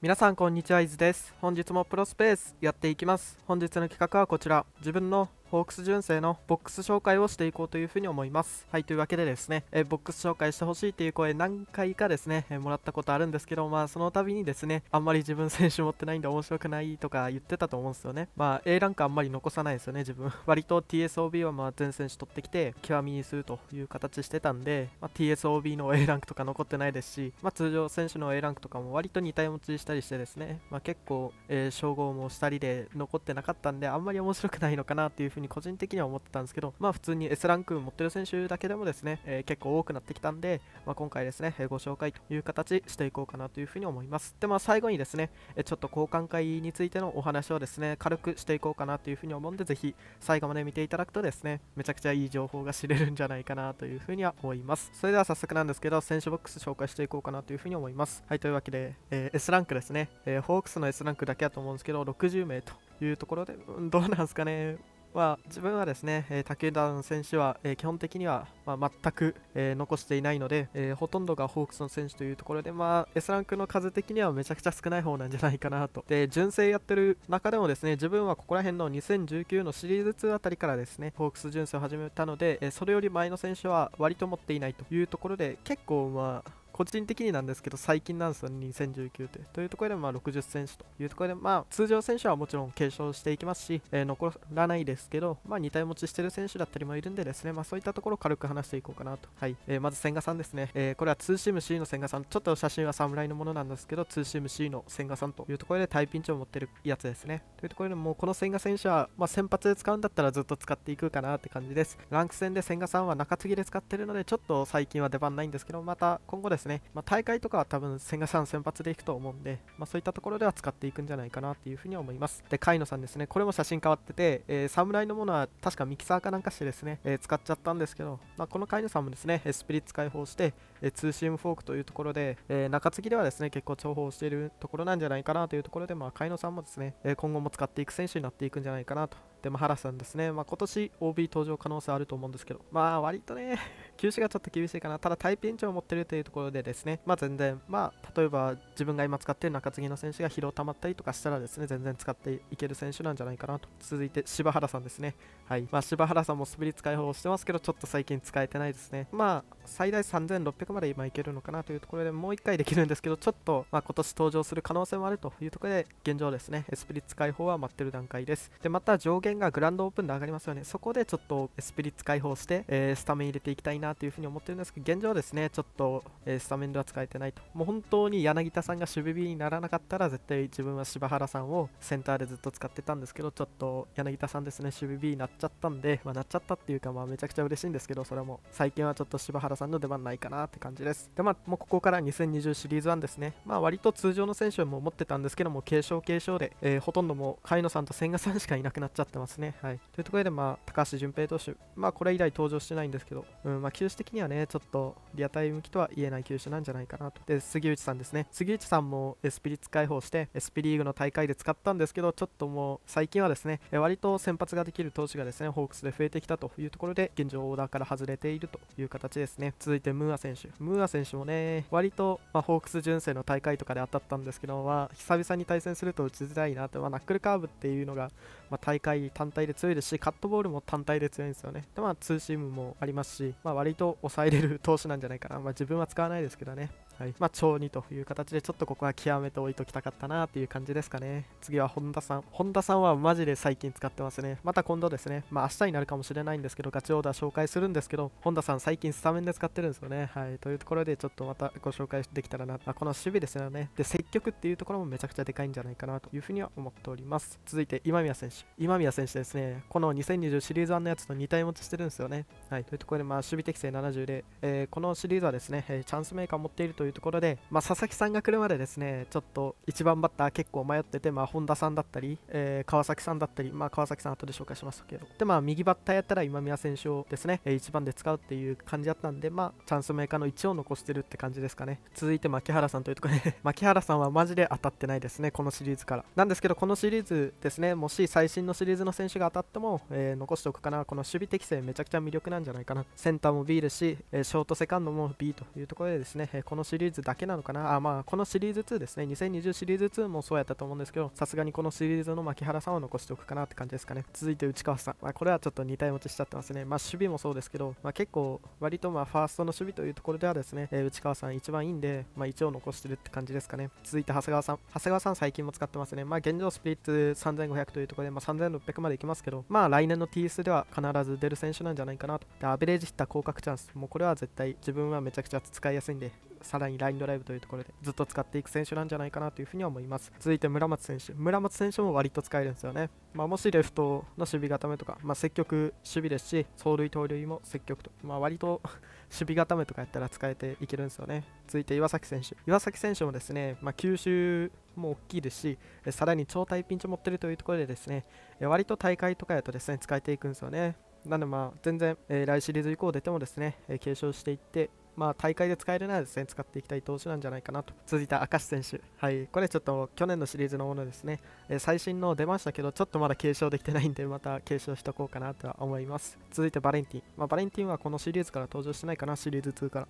皆さんこんにちは、伊豆です。本日もプロスペースやっていきます。本日の企画はこちら。自分のホークス純正のボックス紹介をしていこうというふうに思います。はい、というわけでですね、えボックス紹介してほしいっていう声何回かですね、えもらったことあるんですけど、まあその度にですね、あんまり自分選手持ってないんで面白くないとか言ってたと思うんですよね。まあ A ランクあんまり残さないですよね、自分。割と TSOB はまあ全選手取ってきて、極みにするという形してたんで、まあ、TSOB の A ランクとか残ってないですし、まあ通常選手の A ランクとかも割と似た持ちしたりしてですね、まあ結構、えー、称号もしたりで残ってなかったんで、あんまり面白くないのかなっていうふうにうに個人的には思ってたんですけど、まあ普通に S ランク持ってる選手だけでもですね、えー、結構多くなってきたんで、まあ、今回ですね、えー、ご紹介という形していこうかなというふうに思います。で、まあ最後にですね、えちょっと交換会についてのお話をですね、軽くしていこうかなというふうに思うんで、ぜひ最後まで見ていただくとですね、めちゃくちゃいい情報が知れるんじゃないかなというふうには思います。それでは早速なんですけど、選手ボックス紹介していこうかなというふうに思います。はい、というわけで、えー、S ランクですね、えホークスの S ランクだけだと思うんですけど、60名というところで、うん、どうなんですかね、は自分はですね、えー、武田選手は、えー、基本的には、まあ、全く、えー、残していないので、えほとんどがホークスの選手というところで、まあ、S ランクの数的にはめちゃくちゃ少ない方なんじゃないかなと。で、純正やってる中でもですね、自分はここら辺の2019のシリーズ2あたりからですね、ホークス純正を始めたので、えそれより前の選手は割と持っていないというところで、結構、まあ、個人的になんですけど最近なんですよ、ね、2019って。というところで、まあ、60選手というところで、まあ、通常選手はもちろん継承していきますし、えー、残らないですけど、まあ、2体持ちしてる選手だったりもいるんでですね、まあ、そういったところを軽く話していこうかなと。はいえー、まず、千賀さんですね、えー、これはツーシーム C の千賀さん、ちょっと写真は侍のものなんですけど、ツーシーム C の千賀さんというところでタイピンチを持ってるやつですね。というところで、もうこの千賀選手は、まあ、先発で使うんだったらずっと使っていくかなって感じです。ランク戦で千賀さんは中継ぎで使ってるので、ちょっと最近は出番ないんですけど、また今後ですね、ね、まあ、大会とかは多分千賀さん先発でいくと思うんで、まあ、そういったところでは使っていくんじゃないかなっていうふうに思いますで甲斐野さんですねこれも写真変わってて、えー、侍のものは確かミキサーかなんかしてですね、えー、使っちゃったんですけど、まあ、この甲斐野さんもですねスピリッツ解放してえー、ツーシームフォークというところで、えー、中継ぎではですね結構重宝しているところなんじゃないかなというところで、まあ、甲野さんもですね、え今後も使っていく選手になっていくんじゃないかなと。でも原さんですね、まあ、今年 OB 登場可能性あると思うんですけど、まあ割とね、球 種がちょっと厳しいかな、ただタイプ延長を持ってるというところで、ですね、まあ、全然、まあ、例えば自分が今使っている中継ぎの選手が疲労溜まったりとかしたら、ですね全然使っていける選手なんじゃないかなと、続いて柴原さんですね、はいまあ、柴原さんも滑り使い方をしてますけど、ちょっと最近使えてないですね、まあ、最大3600くまで今いけるのかなというところでもう1回できるんですけどちょっと、まあ、今年登場する可能性もあるというところで現状ですねエスプリッツ解放は待ってる段階ですでまた上限がグランドオープンで上がりますよねそこでちょっとエスピリッツ解放して、えー、スタメン入れていきたいなというふうに思ってるんですけど現状ですねちょっと、えー、スタメンでは使えてないともう本当に柳田さんが守備 B にならなかったら絶対自分は柴原さんをセンターでずっと使ってたんですけどちょっと柳田さんですね守備 B になっちゃったんで、まあ、なっちゃったっていうかまあめちゃくちゃ嬉しいんですけどそれも最近はちょっと柴原さんの出番ないかなってって感じです。で、まあ、もうここから2020シリーズ1ですね。まあ、割と通常の選手も持ってたんですけども、軽症軽症で、えー、ほとんどもう、海野さんと千賀さんしかいなくなっちゃってますね。はい。というところで、まあ、高橋純平投手、まあ、これ以来登場してないんですけど、うん、まあ、球種的にはね、ちょっと、リアタイ向きとは言えない球種なんじゃないかなと。で、杉内さんですね。杉内さんも、スピリッツ解放して、スピリーグの大会で使ったんですけど、ちょっともう、最近はですね、割と先発ができる投手がですね、ホークスで増えてきたというところで、現状オーダーから外れているという形ですね。続いて、ムーア選手。手ムーア選手もね割と、まあ、ホークス純正の大会とかで当たったんですけど、まあ、久々に対戦すると打ちづらいなと、まあ、ナックルカーブっていうのが、まあ、大会単体で強いですしカットボールも単体で強いんですよねで、まあ、ツーシームもありますし、まあ、割と抑えれる投手なんじゃないかな、まあ、自分は使わないですけどねはい、まあ、超2という形で、ちょっとここは極めて置いときたかったなっていう感じですかね。次は本田さん。本田さんはマジで最近使ってますね。また今度ですね、まあ、明日になるかもしれないんですけど、ガチオーダー紹介するんですけど、本田さん最近スタメンで使ってるんですよね。はい、というところで、ちょっとまたご紹介できたらな。まあ、この守備ですよね。で、積極っていうところもめちゃくちゃでかいんじゃないかなというふうには思っております。続いて、今宮選手。今宮選手ですね、この2020シリーズ1のやつと2体持ちしてるんですよね。はい、というところで、まあ、守備適性70で、えー、このシリーズはですね、えー、チャンスメーカー持っているといういうところで、まあ、佐々木さんが来るまでですねちょっと1番バッター結構迷ってて、まあ、本田さんだったり、えー、川崎さんだったり、まあ、川崎さん後で紹介しましたけどで、まあ、右バッターやったら今宮選手をですね1番で使うっていう感じだったんで、まあ、チャンスメーカーの1を残してるって感じですかね続いて牧原さんというところで牧 原さんはマジで当たってないですねこのシリーズからなんですけどこのシリーズですねもし最新のシリーズの選手が当たっても、えー、残しておくかなこの守備適性めちゃくちゃ魅力なんじゃないかなセンターも B ですし、えー、ショートセカンドも B というところでですね、えこのシリーズシリーズだけなのかなあ、まあ、このシリーズ2ですね、2020シリーズ2もそうやったと思うんですけど、さすがにこのシリーズの牧原さんは残しておくかなって感じですかね。続いて内川さん、まあ、これはちょっと2体持ちしちゃってますね。まあ、守備もそうですけど、まあ、結構、割とまあファーストの守備というところではですね、えー、内川さん一番いいんで、まあ、一応残してるって感じですかね。続いて長谷川さん、長谷川さん最近も使ってますね。まあ、現状スピリッツ3500というところで、まあ、3600までいきますけど、まあ、来年の TS では必ず出る選手なんじゃないかなと。でアベレージヒッター降格チャンス、もうこれは絶対自分はめちゃくちゃ使いやすいんで、さらにラインドライブというところでずっと使っていく選手なんじゃないかなというふうには思います続いて村松選手村松選手も割と使えるんですよね、まあ、もしレフトの守備固めとか、まあ、積極守備ですし走塁盗塁も積極と、まあ、割と 守備固めとかやったら使えていけるんですよね続いて岩崎選手岩崎選手もですね、まあ、吸収も大きいですしさらに超大ピンチを持ってるというところでですね割と大会とかやとですね使えていくんですよねなのでまあ全然、えー、来シリーズ以降出てもですね、えー、継承していってまあ、大会で使えるならですね使っていきたい投手なんじゃないかなと続いた明石選手、はい、これちょっと去年のシリーズのものですね、えー、最新の出ましたけどちょっとまだ継承できてないんでまた継承しとこうかなとは思います続いてバレンティン、まあ、バレンティンはこのシリーズから登場してないかなシリーズ2から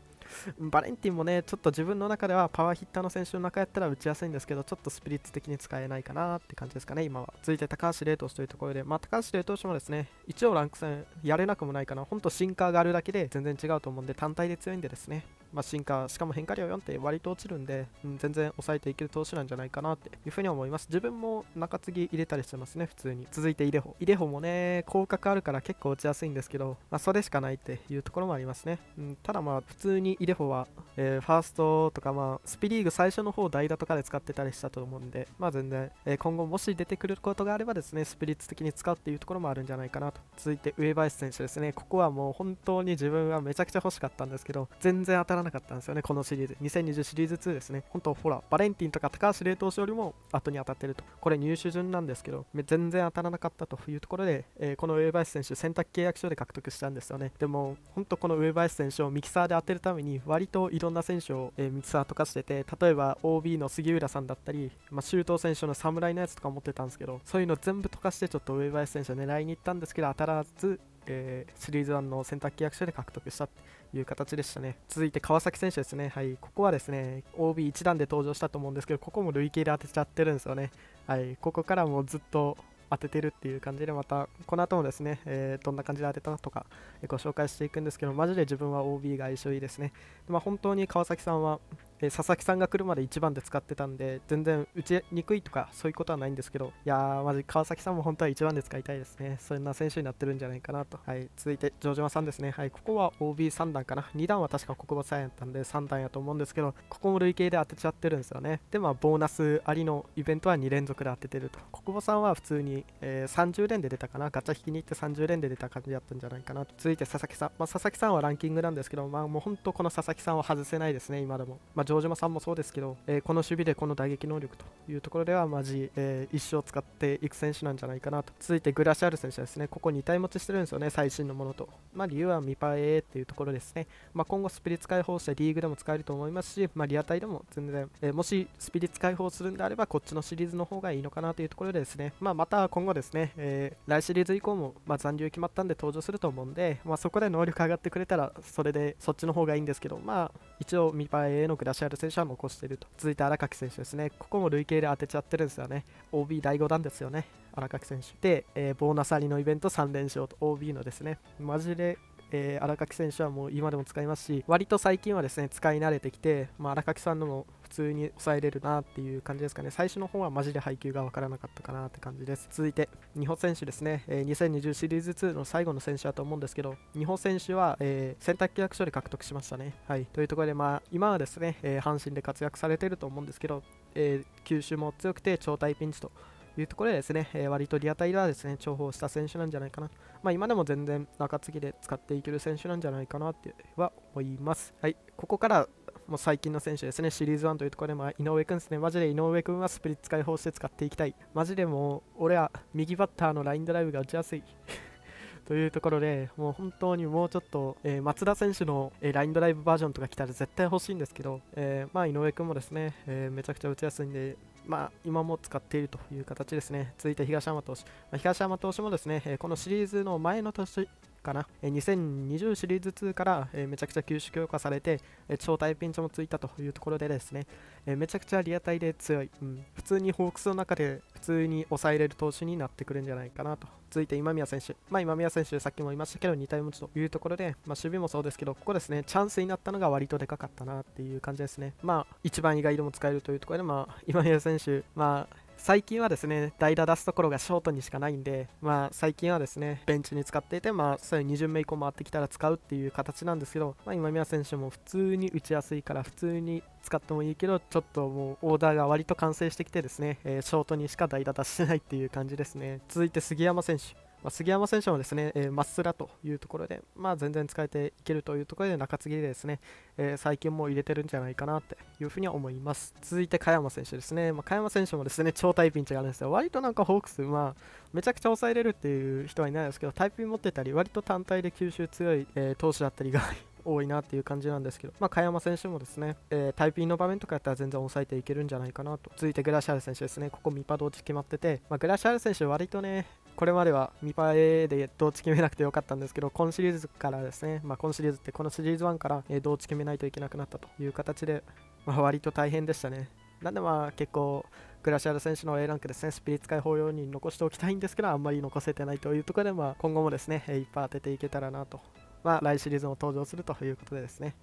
バレンティンもね、ちょっと自分の中ではパワーヒッターの選手の中やったら打ちやすいんですけど、ちょっとスピリッツ的に使えないかなって感じですかね、今は。続いて高橋玲投手というところで、まあ、高橋玲投手もですね、一応ランク戦やれなくもないかな、ほんとシンカーがあるだけで全然違うと思うんで、単体で強いんでですね、まあ、進化、しかも変化量4って割と落ちるんで、うん、全然抑えていける投手なんじゃないかなっていうふうに思います。自分も中継ぎ入れたりしてますね、普通に。続いてイデホ。イデホもね、広角あるから結構落ちやすいんですけど、まあ、それしかないっていうところもありますね。うん、ただまあ、普通にイデホは、えー、ファーストとか、まあ、スピリーグ最初の方代打とかで使ってたりしたと思うんで、まあ、全然、えー、今後もし出てくることがあればですね、スピリッツ的に使うっていうところもあるんじゃないかなと。続いて上林選手ですね、ここはもう本当に自分はめちゃくちゃ欲しかったんですけど、全然らなかったんですよね、このシリーズ。2020シリーズ2ですね。本当ほら、バレンティンとか高橋冷投手よりも後に当たってると。これ入手順なんですけど、全然当たらなかったというところで、えー、この上林選手、選択契約書で獲得したんですよね。でも、本当この上林選手をミキサーで当てるために、割といろんな選手を、えー、ミキサーとかしてて、例えば OB の杉浦さんだったり、まあ、周東選手の侍のやつとか持ってたんですけど、そういうの全部溶かして、ちょっと上林選手狙いに行ったんですけど、当たらず、えー、シリーズ1の選択契約書で獲得したという形でしたね。続いて川崎選手ですね、はい、ここはですね OB1 段で登場したと思うんですけど、ここも累計で当てちゃってるんですよね。はい、ここからもずっと当ててるっていう感じで、またこの後もですね、えー、どんな感じで当てたとか、えご紹介していくんですけど、マジで自分は OB が相性いいですね。まあ、本当に川崎さんはえ佐々木さんが来るまで1番で使ってたんで全然打ちにくいとかそういうことはないんですけどいやーマジ川崎さんも本当は1番で使いたいですねそんな選手になってるんじゃないかなとはい続いて城島さんですねはいここは OB3 段かな2段は確か国母んやったんで3段やと思うんですけどここも累計で当てちゃってるんですよねでまあボーナスありのイベントは2連続で当ててると国母さんは普通に、えー、30連で出たかなガチャ引きに行って30連で出た感じだったんじゃないかなと続いて佐々木さんまあ佐々木さんはランキングなんですけどまあもう本当この佐々木さんは外せないですね今でも、まあ城島さんもそうですけど、えー、この守備でこの打撃能力というところではマジ、えー、一生使っていく選手なんじゃないかなと続いてグラシアル選手ですねここ2体持ちしてるんですよね最新のものと、まあ、理由はミパエっていうところですね、まあ、今後スピリッツ解放してリーグでも使えると思いますし、まあ、リアタイでも全然、えー、もしスピリッツ解放するんであればこっちのシリーズの方がいいのかなというところでですね、まあ、また今後ですね、えー、来シリーズ以降も、まあ、残留決まったんで登場すると思うんで、まあ、そこで能力上がってくれたらそれでそっちの方がいいんですけどまあ一応ミパエのグラシアルシャル選手は残していると続いて荒垣選手ですねここも累計で当てちゃってるんですよね OB 第5弾ですよね荒垣選手で、えー、ボーナスありのイベント3連勝と OB のですねマジでえー、荒垣選手はもう今でも使いますし割と最近はですね使い慣れてきて、まあ、荒垣さんのも普通に抑えれるなっていう感じですかね。最初の方はマジで配球が分からなかったかなって感じです。続いて、日本選手ですね、えー、2020シリーズ2の最後の選手だと思うんですけど、日本選手は、えー、選択契約書で獲得しましたね。はい、というところで、まあ、今はですね、えー、阪神で活躍されてると思うんですけど、えー、球種も強くて超大ピンチと。いうところでですね、えー、割とリアタイではですね、重宝した選手なんじゃないかな。まあ、今でも全然中継ぎで使っていける選手なんじゃないかなっては思います。はい、ここからもう最近の選手ですね、シリーズ1というところでも井上君ですね、マジで井上君はスプリッツ解放して使っていきたい。マジでもう、俺は右バッターのラインドライブが打ちやすい。というところで、もう本当にもうちょっと、えー、松田選手の、えー、ラインドライブバージョンとか来たら絶対欲しいんですけど、えー、まあ、井上君もですね、えめちゃくちゃ打ちやすいんで、まあ、今も使っているという形ですね。続いて東山投手。まあ、東山投手もですね、えこのシリーズの前の年かな、え2020シリーズ2から、えめちゃくちゃ吸収強化されて、え超大ピンチもついたというところでですね、えめちゃくちゃリアタイで強い、うん、普通にホークスの中で普通に抑えれる投手になってくるんじゃないかなと続いて今宮選手、まあ、今宮選手さっきも言いましたけど2体持ちというところで、まあ、守備もそうですけどここですねチャンスになったのが割とでかかったなっていう感じですねまあ一番意外でも使えるというところで、まあ、今宮選手まあ最近はですね、代打出すところがショートにしかないんで、まあ、最近はですね、ベンチに使っていて、まあ、そういう2巡目以降回ってきたら使うっていう形なんですけど、まあ、今宮選手も普通に打ちやすいから、普通に使ってもいいけど、ちょっともうオーダーが割と完成してきてですね、えー、ショートにしか代打出してないっていう感じですね。続いて杉山選手。まあ、杉山選手もですね、えー、まっすらというところで、まあ、全然使えていけるというところで中継ぎでですね、えー、最近も入れてるんじゃないかなっていうふうには思います続いて加山選手ですね、まあ、加山選手もですね超タイピンチがあるんですよ割となんかホークス、まあ、めちゃくちゃ抑えれるっていう人はいないですけどタイピン持ってたり割と単体で吸収強い、えー、投手だったりが 多いなっていう感じなんですけど、まあ、加山選手もですね、えー、タイピンの場面とかやったら全然抑えていけるんじゃないかなと続いてグラシャル選手ですねここミパド落ち決まってて、まあ、グラシャル選手割とね、これまでは見栄でどうつ決めなくてよかったんですけど、今シリーズからですね、まあ、今シリーズってこのシリーズ1から、えどうつ決めないといけなくなったという形で、まあ、割と大変でしたね。なんでまあ結構グラシアル選手の A ランクですね、スピリッツ解法用に残しておきたいんですけど、あんまり残せてないというところで、まあ、今後もですね、いっぱい当てていけたらなと、まあ、来シリーズも登場するということでですね、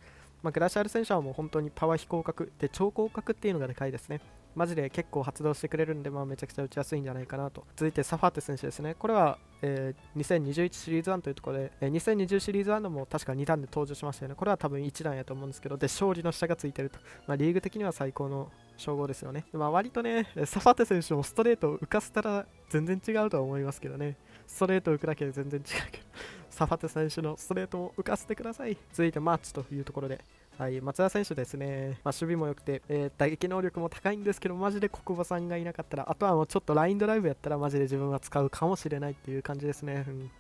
まあ、グラシアル選手はもう本当にパワー非行角で超広角っていうのがでかいですね。マジで結構発動してくれるんで、まあ、めちゃくちゃ打ちやすいんじゃないかなと。続いてサファーテ選手ですね。これは、えー、2021シリーズ1というところで、えー、2020シリーズ1のも確か2段で登場しましたよね。これは多分1段やと思うんですけど、で、勝利の下がついてると。まあ、リーグ的には最高の称号ですよね。まあ、割とね、サファテ選手もストレートを浮かせたら全然違うとは思いますけどね。ストレートを浮くだけで全然違うけど、サファテ選手のストレートを浮かせてください。続いてマーチというところで、はい、松田選手ですね、まあ、守備も良くて、えー、打撃能力も高いんですけど、マジで小久保さんがいなかったら、あとはもうちょっとラインドライブやったら、マジで自分は使うかもしれないっていう感じですね。うん、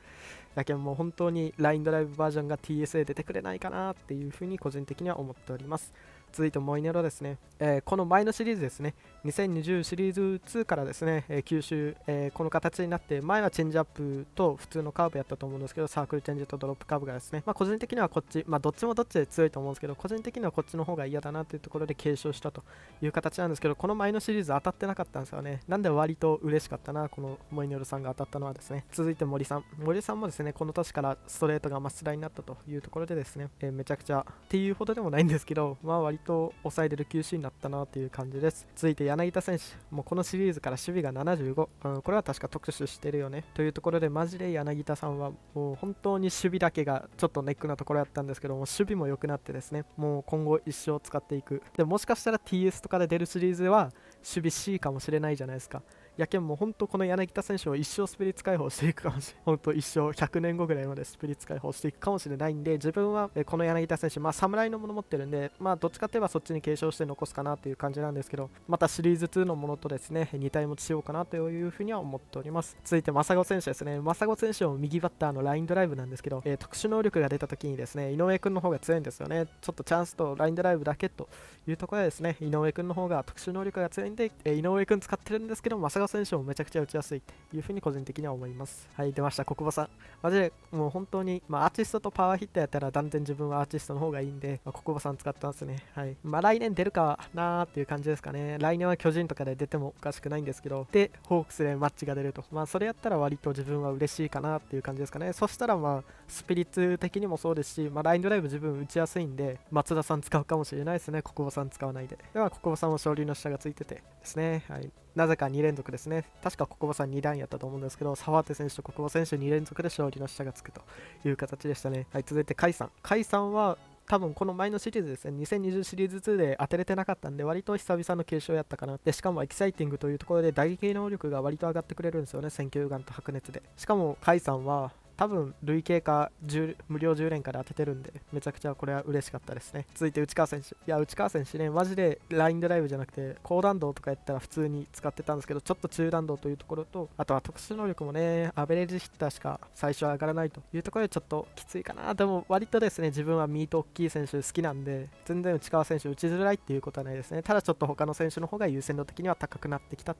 だけもう本当にラインドライブバージョンが TS a 出てくれないかなっていうふうに個人的には思っております。続いてモイネロですね、えー、この前のシリーズですね、2020シリーズ2からですね、えー、吸収、えー、この形になって、前はチェンジアップと普通のカーブやったと思うんですけど、サークルチェンジとドロップカーブがですね、まあ、個人的にはこっち、まあ、どっちもどっちで強いと思うんですけど、個人的にはこっちの方が嫌だなというところで継承したという形なんですけど、この前のシリーズ当たってなかったんですよね。なんで割と嬉しかったな、このモイネロさんが当たったのはですね。続いて森さん。森さんもですね、この年からストレートがマスラになったというところでですね、えー、めちゃくちゃっていうほどでもないんですけど、まあ割とと抑えれる QC になったなという感じです続いて柳田選手もうこのシリーズから守備が75、うん、これは確か特殊してるよねというところでマジで柳田さんはもう本当に守備だけがちょっとネックなところだったんですけども守備も良くなってですねもう今後一生使っていくでもしかしたら TS とかで出るシリーズは守備 C かもしれないじゃないですかやけんも本当この柳田選手を一生スピリッツ解放していくかもしれない本当一生100年後ぐらいまでスピリッツ解放していくかもしれないんで自分はこの柳田選手まあ侍のもの持ってるんでまあどっちかといえばそっちに継承して残すかなという感じなんですけどまたシリーズ2のものとですね2体持ちしようかなというふうには思っております続いて正子選手ですね正子選手も右バッターのラインドライブなんですけど、えー、特殊能力が出た時にですね井上くんの方が強いんですよねちょっとチャンスとラインドライブだけというところでですね井上くんの方が特殊能力が強いんで、えー、井上くん使ってるんですけど正子川選手もめちゃくちゃ打ちやすいというふうに個人的には思います。はい、出ました、小久保さん。マジでもう本当に、まあ、アーティストとパワーヒットやったら断然自分はアーティストの方がいいんで、まあ、小久保さん使ってますね。はい。まあ、来年出るかなーっていう感じですかね。来年は巨人とかで出てもおかしくないんですけど、で、ホークスでマッチが出ると。まあ、それやったら割と自分は嬉しいかなっていう感じですかね。そしたらまあ、スピリッツ的にもそうですし、まあ、ラインドライブ自分打ちやすいんで、松田さん使うかもしれないですね。小久保さん使わないで。では、小保さんも昇竜の下がついててですね。はい。なぜか2連続ですね。確か国保さん2段やったと思うんですけど、沢手選手と国保選手2連続で勝利の下がつくという形でしたね。はい、続いて甲斐さん。甲斐さんは多分この前のシリーズですね、2020シリーズ2で当てれてなかったんで、割と久々の継承やったかな。で、しかもエキサイティングというところで打撃能力が割と上がってくれるんですよね、選球眼と白熱で。しかも、甲斐さんは、多分累計10無料10連から当ててるんでめちゃくちゃこれは嬉しかったですね続いて内川選手いや内川選手ねマジでラインドライブじゃなくて高弾道とかやったら普通に使ってたんですけどちょっと中弾道というところとあとは特殊能力もねアベレージヒッターしか最初は上がらないというところでちょっときついかなでも割とですね自分はミート大きい選手好きなんで全然内川選手打ちづらいっていうことはないですねただちょっと他の選手の方が優先度的には高くなってきたっ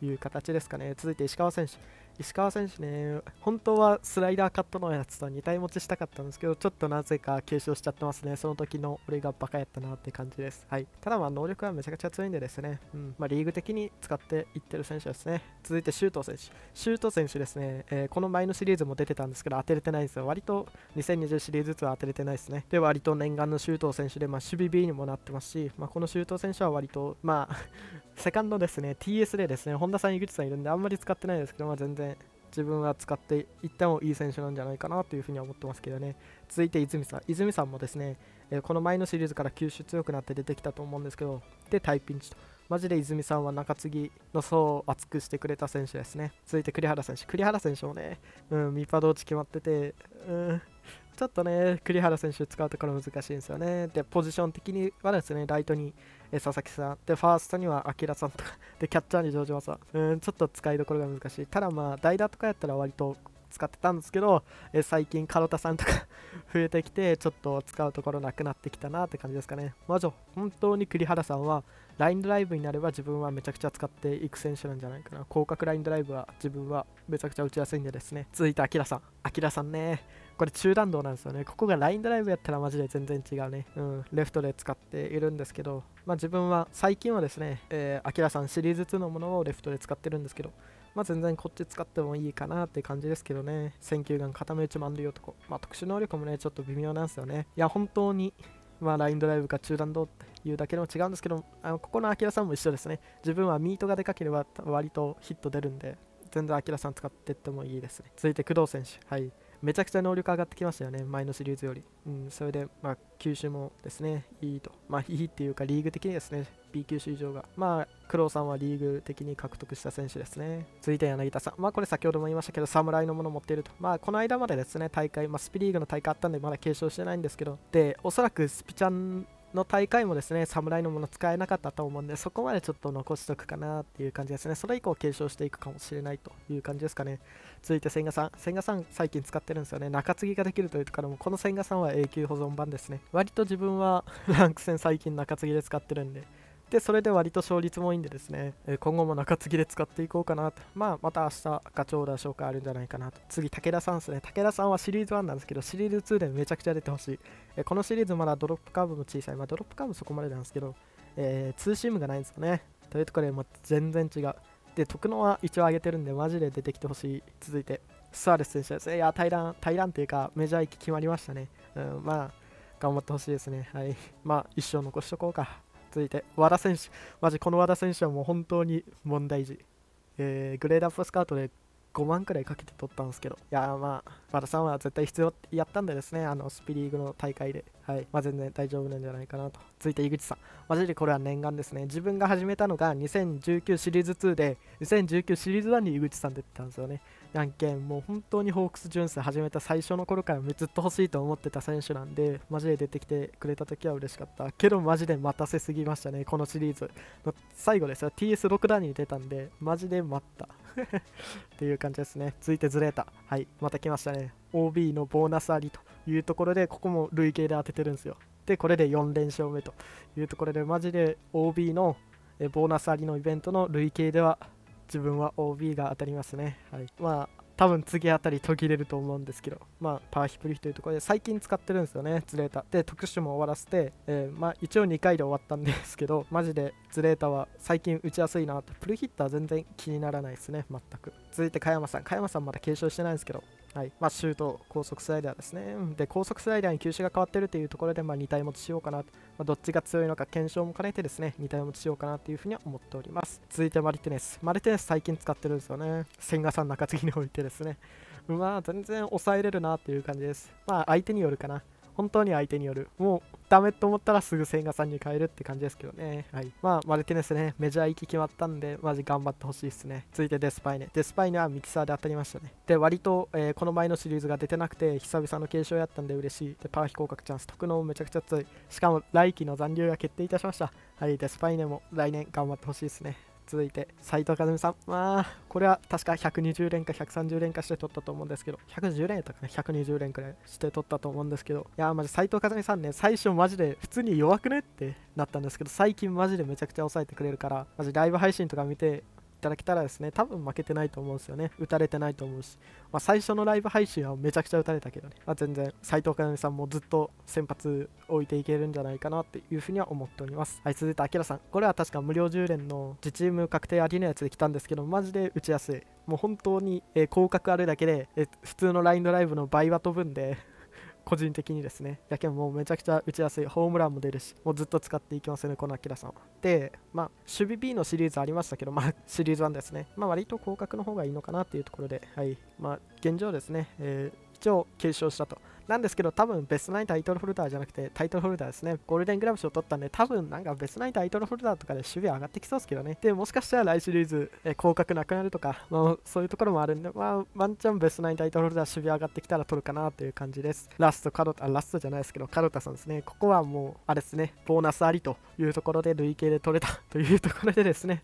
ていう形ですかね続いて石川選手石川選手ね、本当はスライダーカットのやつと2体持ちしたかったんですけど、ちょっとなぜか継承しちゃってますね。その時の俺がバカやったなって感じです。はい。ただまあ能力はめちゃくちゃ強いんでですね、うん、まあ、リーグ的に使っていってる選手ですね。続いて周東選手。周東選手ですね、えー、この前のシリーズも出てたんですけど、当てれてないんですよ。割と2020シリーズずつは当てれてないですね。で、割と念願の周東選手で、まあ、守備 B にもなってますし、まあ、この周東選手は割と、まあセカンドですね、TS でですね、本田さん、井口さんいるんで、あんまり使ってないですけど、まあ、全然自分は使っていってもいい選手なんじゃないかなというふうには思ってますけどね、続いて泉さん、泉さんもですね、えー、この前のシリーズから球種強くなって出てきたと思うんですけど、で、タイピンチと。マジで泉さんは中継ぎの層を厚くしてくれた選手ですね。続いて栗原選手。栗原選手もね、うん、ミパド落ち決まってて、うん、ちょっとね、栗原選手使うところ難しいんですよね。で、ポジション的にはですね、ライトに佐々木さん、で、ファーストには明さんとか、で、キャッチャーに城島さん、うん、ちょっと使いどころが難しい。ただまあ、代打とかやったら割と使ってたんですけど、え最近、カロタさんとか 増えてきて、ちょっと使うところなくなってきたなって感じですかね。魔女、本当に栗原さんは、ラインドライブになれば自分はめちゃくちゃ使っていく選手なんじゃないかな。広角ラインドライブは自分はめちゃくちゃ打ちやすいんでですね。続いて、アさん。アさんね。これ中段道なんですよね。ここがラインドライブやったらマジで全然違うね。うん、レフトで使っているんですけど、まあ自分は最近はですね、えアキラさんシリーズ2のものをレフトで使ってるんですけど、まあ、全然こっち使ってもいいかなって感じですけどね。選球眼固め打ち満塁男。まあ特殊能力もね、ちょっと微妙なんですよね。いや、本当に、まあラインドライブか中段道っていうだけでも違うんですけど、あのここのアキラさんも一緒ですね。自分はミートがでかければ割とヒット出るんで、全然アキラさん使ってってもいいですね。続いて工藤選手。はい。めちゃくちゃ能力上がってきましたよね、前のシリーズより。うん、それで、まあ、吸収もですね、いいと。まあ、いいっていうか、リーグ的にですね、B 級首以上が。まあ、クロさんはリーグ的に獲得した選手ですね。続いて柳田さん。まあ、これ先ほども言いましたけど、侍のもの持っていると。まあ、この間までですね、大会、まあ、スピリーグの大会あったんで、まだ継承してないんですけど、で、おそらくスピちゃんの大会もですね侍のもの使えなかったと思うんでそこまでちょっと残しとくかなっていう感じですねそれ以降継承していくかもしれないという感じですかね続いて千賀さん千賀さん最近使ってるんですよね中継ぎができるというところもこの千賀さんは永久保存版ですね割と自分はランク戦最近中継ぎで使ってるんででそれで割と勝率もいいんでですね今後も中継ぎで使っていこうかなとまあまた明日ガチョウダー紹介あるんじゃないかなと次武田さんですね武田さんはシリーズ1なんですけどシリーズ2でめちゃくちゃ出てほしいえこのシリーズまだドロップカーブも小さいまあドロップカーブそこまでなんですけど、えー、ツーシームがないんですよねというところでもう全然違うで徳野は一応上げてるんでマジで出てきてほしい続いてスアレス選手ですいや対談対談というかメジャー行き決まりましたねうんまあ頑張ってほしいですねはいまあ一生残しとこうか続いて和田選手マジこの和田選手はもう本当に問題児、えー、グレードアップスカウトで5万くらいかけて取ったんですけど、いやまあ、和田さんは絶対必要やったんでですね、あのスピリーグの大会で、はいまあ、全然大丈夫なんじゃないかなと。続いて井口さん、マジでこれは念願ですね。自分が始めたのが2019シリーズ2で、2019シリーズ1に井口さん出てたんですよね。やんもう本当にホークス純正始めた最初の頃からずっと欲しいと思ってた選手なんでマジで出てきてくれた時は嬉しかったけどマジで待たせすぎましたねこのシリーズの最後ですよ TS6 段に出たんでマジで待ったっていう感じですね続いてずれたはいまた来ましたね OB のボーナスありというところでここも累計で当ててるんですよでこれで4連勝目というところでマジで OB のボーナスありのイベントの累計では自分は OB が当たりますね。はい、まあ多分次あたり途切れると思うんですけど、まあ、パワーヒプリフというところで最近使ってるんですよね、ズレータ。で、特殊も終わらせて、えー、まあ、一応2回で終わったんですけど、マジでズレータは最近打ちやすいなと、プルヒッター全然気にならないですね、全く。続いて加山さん、加山さんまだ継承してないんですけど、はいまあ、シュート、高速スライダーですね。で、高速スライダーに球種が変わってるというところで、まあ、2体持ちしようかな、まあ、どっちが強いのか検証も兼ねてですね、2体持ちしようかなというふうには思っております。続いてマルティネス。マリティネス最近使ってるんですよね。千賀さん中継ぎにおいてですね。まあ、全然抑えれるなという感じです。まあ、相手によるかな。本当に相手による。もうダメと思ったらすぐ千賀さんに変えるって感じですけどね。はい。まあ、マルティネスね、メジャー行き決まったんで、マジ頑張ってほしいですね。続いてデスパイネ。デスパイネはミキサーで当たりましたね。で、割と、えー、この前のシリーズが出てなくて、久々の継承やったんで嬉しい。で、パー飛行格チャンス、得能めちゃくちゃ強い。しかも、来季の残留が決定いたしました。はい、デスパイネも来年頑張ってほしいですね。続いて斎藤和美さんまあこれは確か120連か130連かして取ったと思うんですけど110連やったかな120連くらいして取ったと思うんですけどいやマジ斎藤和美さんね最初マジで普通に弱くねってなったんですけど最近マジでめちゃくちゃ抑えてくれるからマジライブ配信とか見てただけたらですね、多分負けてないと思うんですよね。打たれてないと思うし、まあ、最初のライブ配信はめちゃくちゃ打たれたけどね、まあ、全然斎藤和美さんもずっと先発置いていけるんじゃないかなっていうふうには思っております。はい、続いて、あきらさん。これは確か無料10連の自チーム確定ありのやつで来たんですけど、マジで打ちやすい。もう本当に、えー、広角あるだけで、えー、普通の LINE ドライブの倍は飛ぶんで個人的にですね、やけんもうめちゃくちゃ打ちやすい、ホームランも出るし、もうずっと使っていきますよね、この明さんは。で、まあ、守備 B のシリーズありましたけど、まあ、シリーズ1ですね、まあ、割と広角の方がいいのかなっていうところで、はい、まあ、現状ですね、えー、一応継承したと。なんですけど、多分ベストナインタイトルホルダーじゃなくて、タイトルホルダーですね。ゴールデングラブ賞取ったんで、多分なんかベストナインタイトルホルダーとかで守備上がってきそうですけどね。で、もしかしたら来シリーズ、え降格なくなるとか、まあ、そういうところもあるんで、まあ、ワンチャンベストナインタイトルホルダー守備上がってきたら取るかなという感じです。ラスト、カロタ、ラストじゃないですけど、カドタさんですね。ここはもう、あれですね、ボーナスありというところで、累計で取れたというところでですね、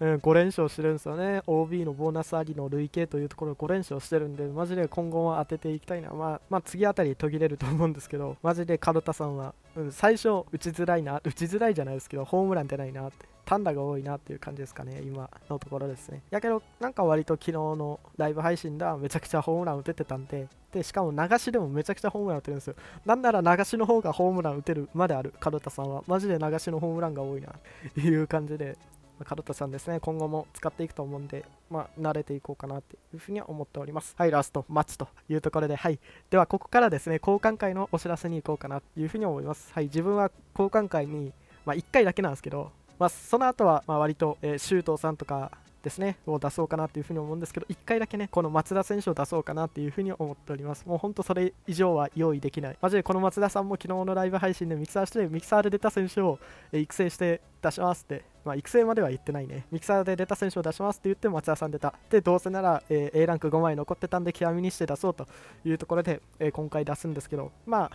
うん、5連勝してるんですよね。OB のボーナスありの累計というところ5連勝してるんで、マジで今後は当てていきたいな。まあ、まあ、次あたりたり途切れると思うんですけど マジでカルタさんは、うん、最初打ちづらいな打ちづらいじゃないですけどホームラン出ないなって単打が多いなっていう感じですかね今のところですねやけどなんか割と昨日のライブ配信ではめちゃくちゃホームラン打ててたんででしかも流しでもめちゃくちゃホームラン打てるんですよなんなら流しの方がホームラン打てるまである門田さんはマジで流しのホームランが多いなっていう感じでル田さんですね、今後も使っていくと思うんで、まあ、慣れていこうかなというふうには思っております。はい、ラスト、マッチというところで、はい。では、ここからですね、交換会のお知らせに行こうかなというふうに思います。はい、自分は交換会に、まあ、1回だけなんですけど、まあ、その後は、まあ、割と、えー、周東さんとか、ですね、を出そうかなというふうに思うんですけど、1回だけね、この松田選手を出そうかなというふうに思っております。もう本当それ以上は用意できない。マジでこの松田さんも昨日のライブ配信でミキサーしてミキサーで出た選手を育成して出しますって、まあ、育成までは言ってないね。ミキサーで出た選手を出しますって言って松田さん出た。で、どうせなら、え A ランク5枚残ってたんで極みにして出そうというところで、え今回出すんですけど、まあ、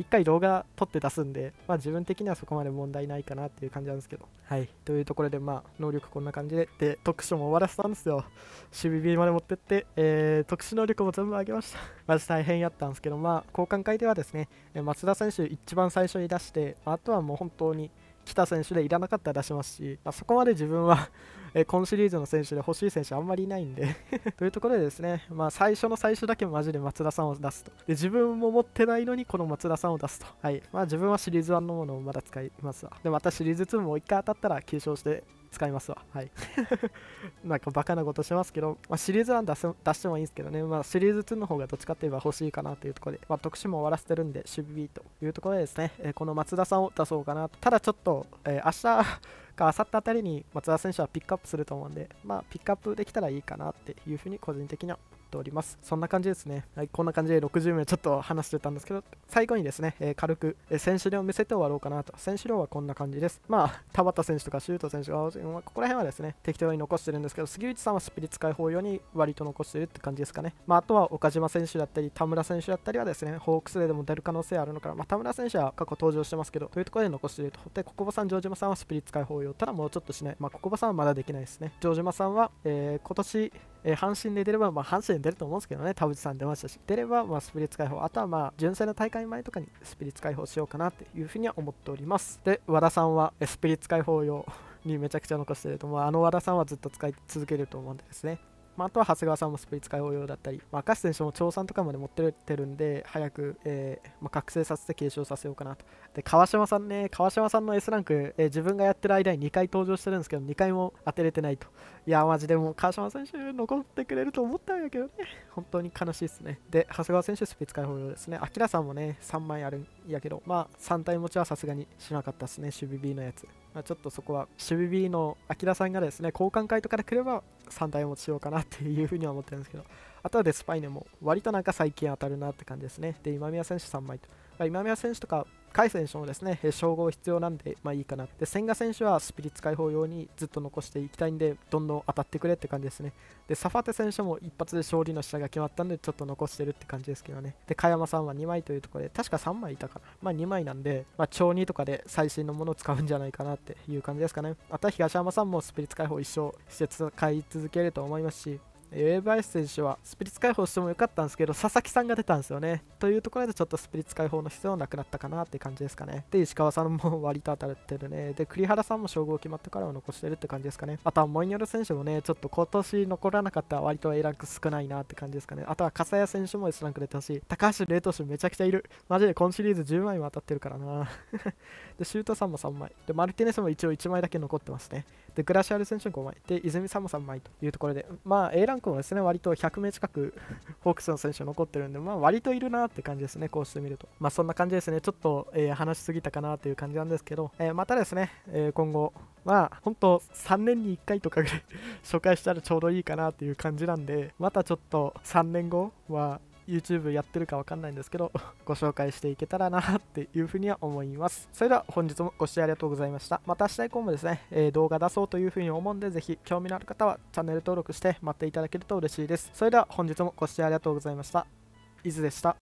1回動画撮って出すんで、まあ、自分的にはそこまで問題ないかなっていう感じなんですけど。はい、というところで、まあ、能力こんな感じで、で特殊も終わらせたんですよ。守備 B まで持ってって、えー、特殊能力も全部上げました。まず大変やったんですけど、まあ、交換会ではですね、松田選手一番最初に出して、あとはもう本当に来た選手でいらなかったら出しますし、まあ、そこまで自分は え今シリーズの選手で欲しい選手あんまりいないんで というところでですね、まあ、最初の最初だけマジで松田さんを出すとで自分も持ってないのにこの松田さんを出すとはいまあ自分はシリーズ1のものをまだ使いますわでまたシリーズ2も1回当たったら継承して使いますわ。はい。なんかバカなことしますけど、まあ、シリーズ1出す出してもいいんですけどね、まあ、シリーズ2の方がどっちかといえば欲しいかなというところで、まあ、特殊も終わらせてるんで、守備というところでですね、えー、この松田さんを出そうかなと。ただちょっと、えー、明日か明後日あたりに松田選手はピックアップすると思うんで、まあ、ピックアップできたらいいかなっていうふうに個人的にはっておりますそんな感じですね、はい、こんな感じで60名ちょっと話してたんですけど最後にですね、えー、軽く、え選手量を見せて終わろうかなと選手量はこんな感じですまあ田畑選手とか周東選手がここら辺はですね適当に残してるんですけど杉内さんはスピリッツ解放用に割と残してるって感じですかねまあ、あとは岡島選手だったり田村選手だったりはですねホークスででも出る可能性あるのかな、まあ、田村選手は過去登場してますけどというところで残しているとで小久保さん城島さんはスピリッツ解放用ただもうちょっとしないまあ小久保さんはまだできないですね城島さんは、えー、今年えー、阪神で出れば、まあ、阪神に出ると思うんですけどね、田渕さん出ましたし、出れば、まあ、スピリッツ解放、あとは、まあ、純正の大会前とかにスピリッツ解放しようかなっていうふうには思っております。で、和田さんは、スピリッツ解放用にめちゃくちゃ残してると思う。あの和田さんはずっと使い続けると思うんでですね。まあ、あとは長谷川さんもスプリツい応用だったり、まあ、赤石選手も調査とかまで持ってるんで、早く、えー、まあ、覚醒させて継承させようかなと。で、川島さんね、川島さんの S ランク、えー、自分がやってる間に2回登場してるんですけど、2回も当てれてないと。いや、マジでもう川島選手、残ってくれると思ったんやけどね、本当に悲しいですね。で、長谷川選手、スプリツい応用ですね。明さんもね、3枚あるやけど、まあ、3体持ちはさすがにしなかったですね、守備 B のやつ。まあ、ちょっとそこは、守備 B のキラさんがですね、交換会とかで来れば3体持ちしようかなっていうふうには思ってるんですけど、あとはデスパイネも割となんか最近当たるなって感じですね。で、今宮選手3枚と。今宮選手とか甲斐選手もですね、称号必要なんで、まあ、いいかなで千賀選手はスピリッツ解放用にずっと残していきたいんで、どんどん当たってくれって感じですね。で、サファテ選手も一発で勝利の下が決まったんで、ちょっと残してるって感じですけどね。で、加山さんは2枚というところで、確か3枚いたかな。まあ、2枚なんで、まあ、超2とかで最新のものを使うんじゃないかなっていう感じですかね。あとは東山さんもスピリッツ解放一生、施設使い続けると思いますし、イス選手はスピリッツ解放してもよかったんですけど佐々木さんが出たんですよねというところでちょっとスピリッツ解放の必要はなくなったかなって感じですかねで石川さんも割と当たってるねで栗原さんも称号決まってからは残してるって感じですかねあとはモイニョル選手もねちょっと今年残らなかったら割と A ランク少ないなって感じですかねあとは笠谷選手も S ランク出てほしい高橋麗投手めちゃくちゃいるマジで今シリーズ10枚も当たってるからな でシュートさんも3枚でマルティネスも一応1枚だけ残ってますねでグラシアル選手5枚で泉さんも3枚というところでまあ A ランクンですね、割と100名近く ホークスの選手残ってるんで、まあ、割といるなって感じですね、こうしてみると。まあ、そんな感じですね、ちょっと、えー、話しすぎたかなという感じなんですけど、えー、またですね、え今後、まあ、本当3年に1回とかぐらい 紹介したらちょうどいいかなっていう感じなんで、またちょっと3年後は、YouTube やってるかわかんないんですけど、ご紹介していけたらなっていうふうには思います。それでは本日もご視聴ありがとうございました。また明日以降もですね、えー、動画出そうというふうに思うんで、ぜひ興味のある方はチャンネル登録して待っていただけると嬉しいです。それでは本日もご視聴ありがとうございました。伊豆でした。